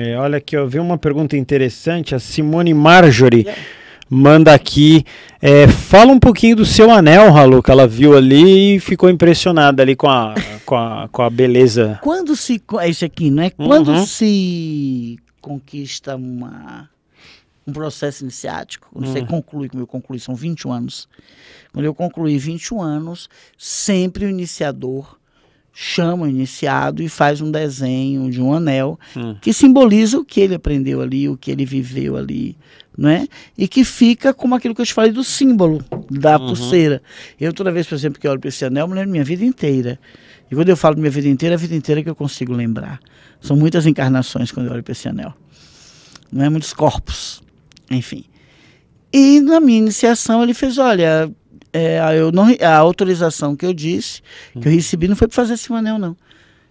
É, olha aqui, eu vi uma pergunta interessante. A Simone Marjorie manda aqui. É, fala um pouquinho do seu anel, Haluca. Ela viu ali e ficou impressionada ali com a, com a, com a beleza. Quando se. Esse é aqui, não é? Quando uhum. se conquista uma, um processo iniciático, quando uhum. você conclui, como eu concluí, são 21 anos. Quando eu concluí 21 anos, sempre o iniciador chama o iniciado e faz um desenho de um anel hum. que simboliza o que ele aprendeu ali, o que ele viveu ali, né? E que fica como aquilo que eu te falei do símbolo da uhum. pulseira. Eu toda vez, por exemplo, que eu olho para esse anel, eu lembro minha vida inteira. E quando eu falo minha vida inteira, é a vida inteira que eu consigo lembrar. São muitas encarnações quando eu olho para esse anel. Não é muitos corpos. Enfim. E na minha iniciação ele fez, olha, é, eu não, a autorização que eu disse, que eu hum. recebi, não foi para fazer esse anel, não.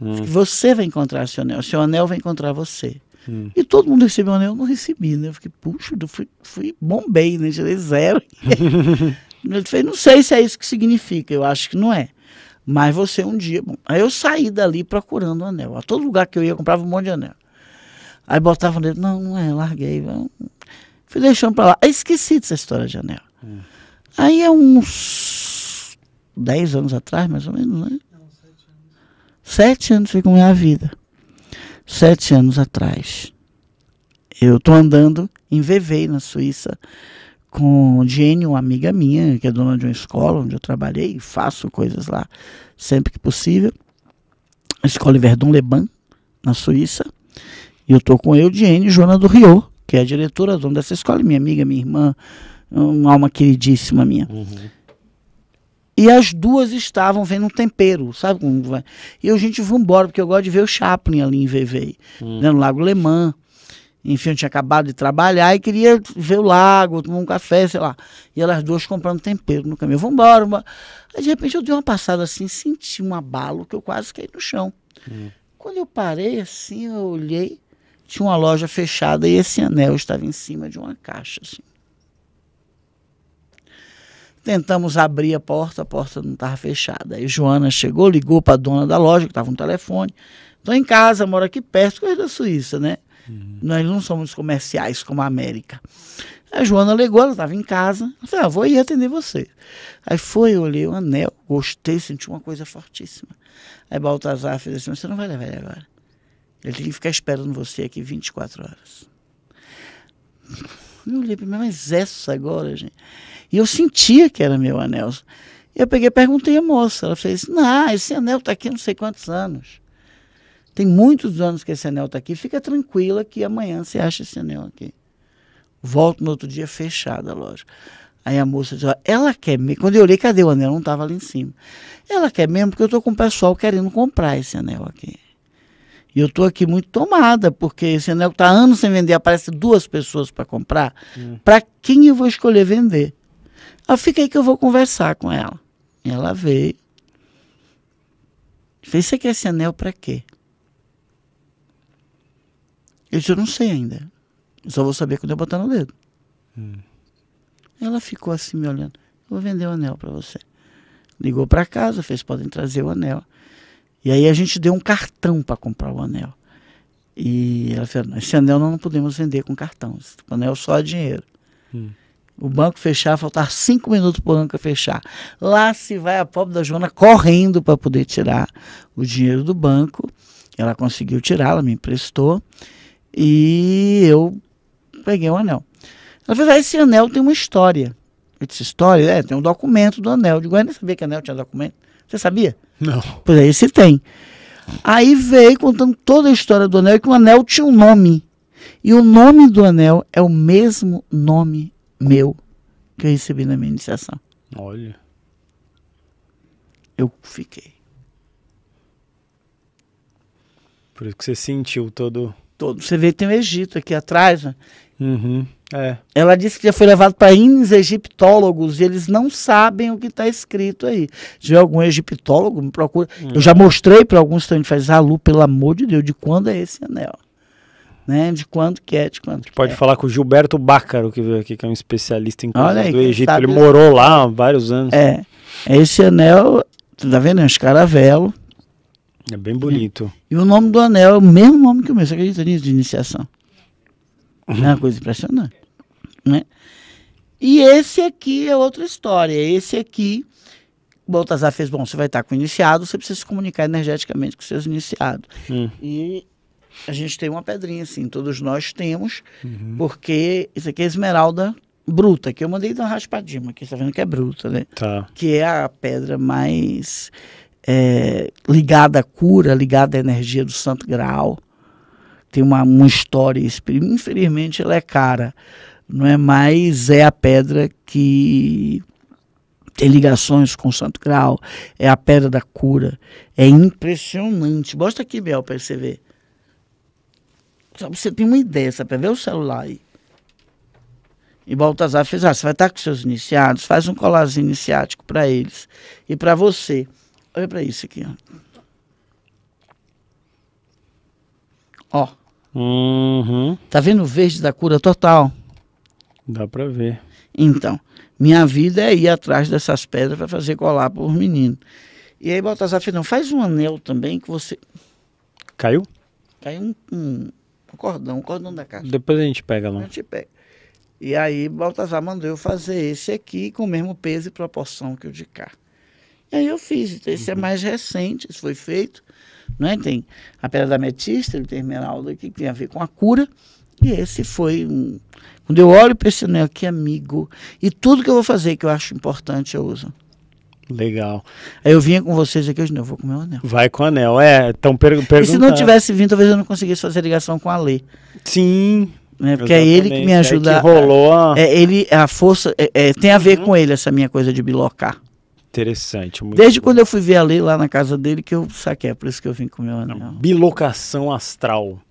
Hum. Você vai encontrar seu anel, seu anel vai encontrar você. Hum. E todo mundo recebeu o anel, eu não recebi, né? Eu fiquei, puxa, eu fui, fui bombei, né? Tirei zero. Ele fez, não sei se é isso que significa, eu acho que não é. Mas você um dia. Bom, aí eu saí dali procurando o anel. A todo lugar que eu ia, eu comprava um monte de anel. Aí botava nele, não, não é, larguei. Fui deixando pra lá. Aí esqueci dessa história de anel. Hum. Aí há é uns 10 anos atrás, mais ou menos, né? Não, sete anos. Sete anos foi como é a vida. Sete anos atrás. Eu estou andando em VV, na Suíça, com Jenny, uma amiga minha, que é dona de uma escola onde eu trabalhei e faço coisas lá sempre que possível. A escola Verdun Leban, na Suíça. E eu estou com eu, Jenny, Joana do Rio, que é a diretora, dona dessa escola, minha amiga, minha irmã, uma alma queridíssima minha. Uhum. E as duas estavam vendo um tempero, sabe como vai? E eu, gente, vou embora, porque eu gosto de ver o Chaplin ali em VV, hum. né, no Lago Le Mans. Enfim, eu tinha acabado de trabalhar e queria ver o lago, tomar um café, sei lá. E elas duas comprando tempero no caminho. Vamos embora. Vambora. Aí, de repente, eu dei uma passada assim, senti um abalo que eu quase caí no chão. Hum. Quando eu parei assim, eu olhei, tinha uma loja fechada e esse anel estava em cima de uma caixa, assim. Tentamos abrir a porta, a porta não estava fechada. Aí Joana chegou, ligou para a dona da loja, que estava no telefone. Estou em casa, moro aqui perto, coisa da Suíça, né? Uhum. Nós não somos comerciais como a América. A Joana ligou, ela estava em casa. Eu falei, ah, vou ir atender você. Aí foi, eu olhei o anel, gostei, senti uma coisa fortíssima. Aí Baltazar fez assim, você não vai levar ele agora. Ele tem que ficar esperando você aqui 24 horas. Eu olhei para mim, mas é essa agora, gente. E eu sentia que era meu anel. E eu peguei perguntei à moça. Ela fez: Não, esse anel está aqui não sei quantos anos. Tem muitos anos que esse anel está aqui. Fica tranquila que amanhã você acha esse anel aqui. Volto no outro dia fechada lógico. loja. Aí a moça disse: Ela quer mesmo. Quando eu olhei, cadê o anel? Não estava ali em cima. Ela quer mesmo, porque eu estou com o pessoal querendo comprar esse anel aqui. E eu estou aqui muito tomada, porque esse anel está anos sem vender, aparece duas pessoas para comprar. Hum. Para quem eu vou escolher vender? Ela ah, fica aí que eu vou conversar com ela. E ela veio. Fez, você quer esse anel para quê? Eu disse, eu não sei ainda. Eu só vou saber quando eu botar no dedo. Hum. Ela ficou assim me olhando. Eu vou vender o anel para você. Ligou para casa, fez, podem trazer o anel. E aí a gente deu um cartão para comprar o anel. E ela falou: esse anel nós não podemos vender com cartão. o anel só é dinheiro. Hum. O banco fechar, faltar cinco minutos para o banco fechar. Lá se vai a pobre da Joana correndo para poder tirar o dinheiro do banco. Ela conseguiu tirar, ela me emprestou. E eu peguei o um anel. Ela falou: ah, esse anel tem uma história. Eu disse: história? É, tem um documento do anel. Eu digo: eu nem sabia que anel tinha documento. Você sabia? Não. Pois aí é, se tem. Aí veio contando toda a história do anel, que o anel tinha um nome. E o nome do anel é o mesmo nome meu que eu recebi na minha iniciação. Olha. Eu fiquei. Por isso que você sentiu todo todo. Você vê que tem o Egito aqui atrás. Né? Uhum, é. Ela disse que já foi levado para índios egiptólogos e eles não sabem o que está escrito aí. Se tiver algum egiptólogo, me procura. Uhum. Eu já mostrei para alguns também, faz ah, Lu, pelo amor de Deus, de quando é esse anel? Né? De quando que é, de quando que pode é. falar com o Gilberto Bácaro, que veio aqui, que é um especialista em coisas aí, do Egito. Ele morou lá há vários anos. É. é esse anel, tá vendo? É um escaravelo é bem bonito. E o nome do anel é o mesmo nome que o meu, você acredita nisso, de iniciação? Uhum. É uma coisa impressionante. Né? E esse aqui é outra história. Esse aqui, Baltazar fez, bom, você vai estar com o iniciado, você precisa se comunicar energeticamente com seus iniciados. Hum. E a gente tem uma pedrinha, assim, todos nós temos, uhum. porque isso aqui é esmeralda bruta, que eu mandei dar uma raspadinha, que você está vendo que é bruta, né? Tá. Que é a pedra mais é, ligada à cura, ligada à energia do Santo Graal. Tem uma, uma história, infelizmente ela é cara, não é mais é a pedra que tem ligações com o Santo Graal, é a pedra da cura. É impressionante. Mostra aqui, Bel, para você ver. Só você tem uma ideia, você vê o celular aí. E Baltazar fez, assim, ah, você vai estar com seus iniciados, faz um colarzinho iniciático para eles e para você. Olha pra isso aqui, ó. Ó. Uhum. Tá vendo o verde da cura total? Dá pra ver. Então, minha vida é ir atrás dessas pedras para fazer colar pros meninos. E aí Baltazar fez, não, faz um anel também que você... Caiu? Caiu um, um, um cordão, um cordão da caixa. Depois a gente pega lá. A gente pega. E aí Baltazar mandou eu fazer esse aqui com o mesmo peso e proporção que o de cá. E aí eu fiz. Então, esse é uhum. é mais recente, isso foi feito. Né? Tem a Pedra da metista, o terminal aqui, que tem a ver com a cura. E esse foi um. Quando eu olho para esse anel, que amigo. E tudo que eu vou fazer que eu acho importante, eu uso. Legal. Aí eu vinha com vocês aqui hoje, não, eu vou com o meu anel. Vai com o anel, é. Então per E se não tivesse vindo, talvez eu não conseguisse fazer ligação com a lei. Sim. Né? Porque exatamente. é ele que me é ajuda. É que rolou. A... É, ele, a força, é, é tem a ver uhum. com ele, essa minha coisa de bilocar. Interessante. Desde bom. quando eu fui ver a lei lá na casa dele que eu saquei, é por isso que eu vim com o meu anel. Não, bilocação astral.